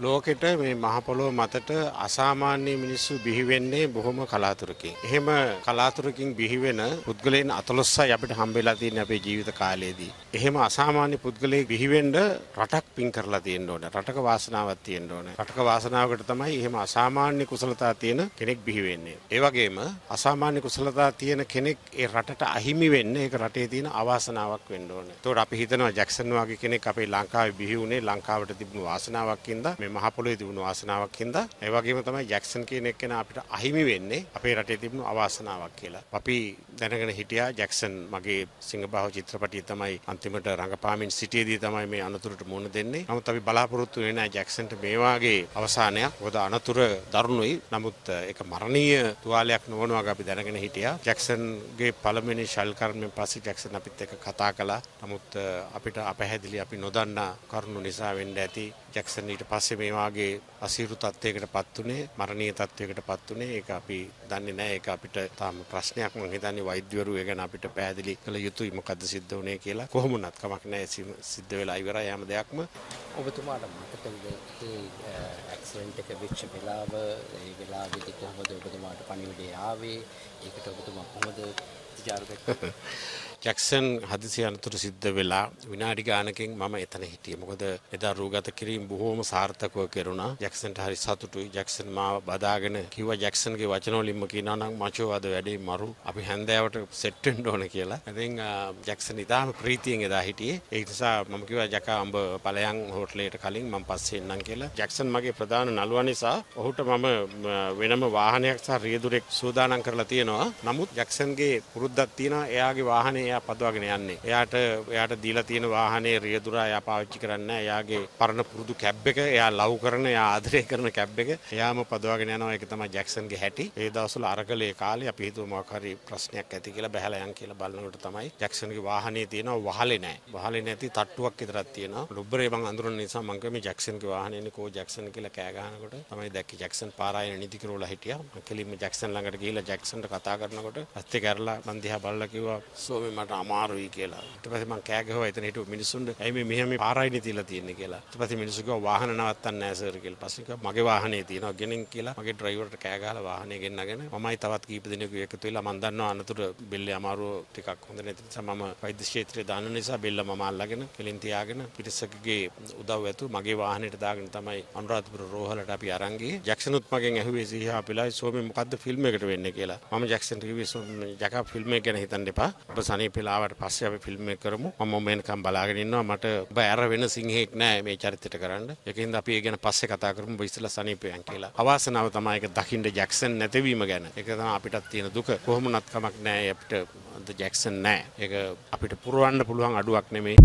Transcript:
ලෝකෙට මේ මහ පොළොව මතට අසාමාන්‍ය මිනිස්සු බිහි වෙන්නේ බොහොම කලාතුරකින්. එහෙම කලාතුරකින් බිහි වෙන පුද්ගලයන් 14යි අපිට හම්බෙලා තියෙන්නේ අපේ ජීවිත කාලයේදී. එහෙම අසාමාන්‍ය පුද්ගලයෙක් බිහි වෙන්න රටක් පින් කරලා තියෙන්න ඕන. රටක වාසනාවක් තියෙන්න ඕන. රටක වාසනාවකට තමයි එහෙම අසාමාන්‍ය කුසලතා තියෙන කෙනෙක් බිහි වෙන්නේ. ඒ වගේම අසාමාන්‍ය කුසලතා තියෙන කෙනෙක් ඒ රටට අහිමි වෙන්නේ ඒක රටේ තියෙන අවාසනාවක් වෙන්න ඕන. ඒතකොට අපි හිතනවා ජැක්සන් වගේ කෙනෙක් අපේ ලංකාවේ බිහි වුණේ ලංකාවට තිබුණු වාසනාවක් හින්දා මහ පොළොවේ තිබුණු වාසනාවක් හින්දා ඒ වගේම තමයි ජැක්සන් කියන එක්කෙනා අපිට අහිමි වෙන්නේ අපේ රටේ තිබුණු අවාසනාවක් කියලා. අපි දැනගෙන හිටියා ජැක්සන් මගේ සිංහබාහු චිත්‍රපටිය තමයි අන්තිමට රඟපාමින් සිටියේදී තමයි මේ අනතුරට මුහුණ දෙන්නේ. නමුත් අපි බලාපොරොත්තු වෙන්නේ ජැක්සන්ට මේ වාගේ අවසානයක්. මොකද අනතුර දරුණුයි. නමුත් ඒක මරණීය තුවාලයක් නොවන වගේ අපි දැනගෙන හිටියා. ජැක්සන්ගේ පළමුවෙනි ශල් කර්මෙන් පස්සේ ජැක්සන් අපිත් එක්ක කතා කළා. නමුත් අපිට අපැහැදිලි අපි නොදන්නා කරුණු නිසා වෙන්න ඇති ජැක්සන් ඊට පස්සේ මේ වාගේ අසීරු තත්ත්වයකට පත් උනේ මරණීය තත්ත්වයකට පත් උනේ ඒක අපි දන්නේ නැහැ ඒක අපිට තාම ප්‍රශ්නයක් මම හිතන්නේ වෛද්‍යවරු ගැන අපිට පැහැදිලි කළ යුතුයි මොකද්ද සිද්ධ වුනේ කියලා කොහොම වුණත් කමක් නැහැ සිද්ධ වෙලා ඉවරයි හැම දෙයක්ම ඔබතුමාට මතකද ඒ ඇක්සිඩන්ට් එක වෙච්ච වෙලාව ඒ වෙලාවේදී කොහොමද ඔබතුමාට පණිවිඩය ආවේ ඒකට ඔබතුමා කොහොමද ජැක්සන් හදිසි අනතුරු සිද්ධ වෙලා විනාඩි ගානකින් මම එතන හිටියේ. මොකද එදා රූගත කිරීම බොහෝම සාර්ථකව කෙරුණා. ජැක්සන්ට හරි සතුටුයි. ජැක්සන් මාව බදාගෙන කිව්වා ජැක්සන්ගේ වචන වලින්ම කියනවා නම් මචෝ අද වැඩේ මරු. අපි හැන්දෑවට සෙට් වෙන්න ඕන කියලා. ඉතින් ජැක්සන් ඉතාම ප්‍රීතියෙන් එදා හිටියේ. ඒ නිසා මම කිව්වා ජකා උඹ පලයන් හෝටලයට කලින් මම පස්සේ එන්නම් කියලා. ජැක්සන් මගේ ප්‍රධාන නළුවා නිසා ඔහුට මම වෙනම වාහනයක් සහ රියදුරෙක් සූදානම් කරලා තියෙනවා. නමුත් ජැක්සන්ගේ පුරුදු පුරුද්දක් තියෙනවා එයාගේ වාහනේ එයා පදවගෙන යන්නේ. එයාට එයාට දීලා තියෙන වාහනේ රියදුරා එයා පාවිච්චි කරන්නේ නැහැ. එයාගේ පරණ පුරුදු කැබ් එක එයා ලව් කරන, එයා ආදරය කරන කැබ් එක එයාම පදවගෙන යනවා. ඒක තමයි ජැක්සන්ගේ හැටි. ඒ දවස්වල අරකලේ කාලේ අපි හිතුව මොකක් හරි ප්‍රශ්නයක් ඇති කියලා බහැලා යන් කියලා බලනකොට තමයි ජැක්සන්ගේ වාහනේ තියෙනවා වහලේ නැහැ. වහලේ නැති තට්ටුවක් විතරක් තියෙනවා. ලොබ්බරේ මං අඳුරන නිසා මං කිව්වේ මේ ජැක්සන්ගේ වාහනේනේ කෝ ජැක්සන් කියලා කෑ ගහනකොට තමයි දැක්කේ ජැක්සන් පාරායන නිදි කරෝලා හිටියා. මං කෙලින්ම ජැක්සන් ළඟට ගිහිල්ලා ජැක්සන්ට කතා කරනකොට ඇත්තේ කරලා මං දිහා බලලා කිව්වා ස්වාමී මට අමාරුයි කියලා. ඊට පස්සේ මං කෑ ගහුවා එතන හිටපු මිනිස්සුන්ට ඇයි මේ මෙහෙම පාරයිනේ තියලා තියන්නේ කියලා. ඊට පස්සේ මිනිස්සු කිව්වා වාහන නවත්තන්න නෑ සර් කියලා. පස්සේ කිව්වා මගේ වාහනේ තියෙනවා ගෙනින් කියලා. මගේ ඩ්‍රයිවර්ට කෑ ගහලා වාහනේ ගෙන්නගෙන මමයි තවත් කීප දෙනෙකු එකතු වෙලා මං දන්නවා අනතුරු බෙල්ලේ අමාරුව ටිකක් හොඳ නැති නිසා මම වෛද්‍ය ක්ෂේත්‍රයේ දාන නිසා බෙල්ල මම අල්ලගෙන කෙලින් තියාගෙන පිරිසකගේ උදව් ඇතු මගේ වාහනේට දාගෙන තමයි අනුරාධපුර රෝහලට අපි අරන් ගියේ. ජැක්සනුත් මගෙන් ඇහුවේ සීහා අපිලා ස්වාමී මොකද්ද ෆිල්ම් එකට වෙන්නේ කියලා. මම ජැක්සන්ට කිව්වේ ස්වාමී ජකා ෆිල්ම් එක ගැන හිතන්න එපා. ඔබ සනීපෙලා ආවට පස්සේ අපි ෆිල්ම් එක කරමු. මම මේනකම් බලාගෙන ඉන්නවා. මට ඔබ ඇර වෙන සිංහෙක් නෑ මේ චරිතයට කරන්න. ඒකින්ද අපි ඒ ගැන පස්සේ කතා කරමු. ඔබ ඉස්සලා සනීපයන් කියලා. අවාසනාව තමයි ඒක දකින්න ජැක්සන් නැතිවීම ගැන. ඒක තමයි අපිටත් තියෙන දුක. කොහොමුණත් කමක් නෑ අපිට ජැක්සන් නෑ. ඒක අපිට පුරවන්න පුළුවන් අඩුවක් නෙමෙයි.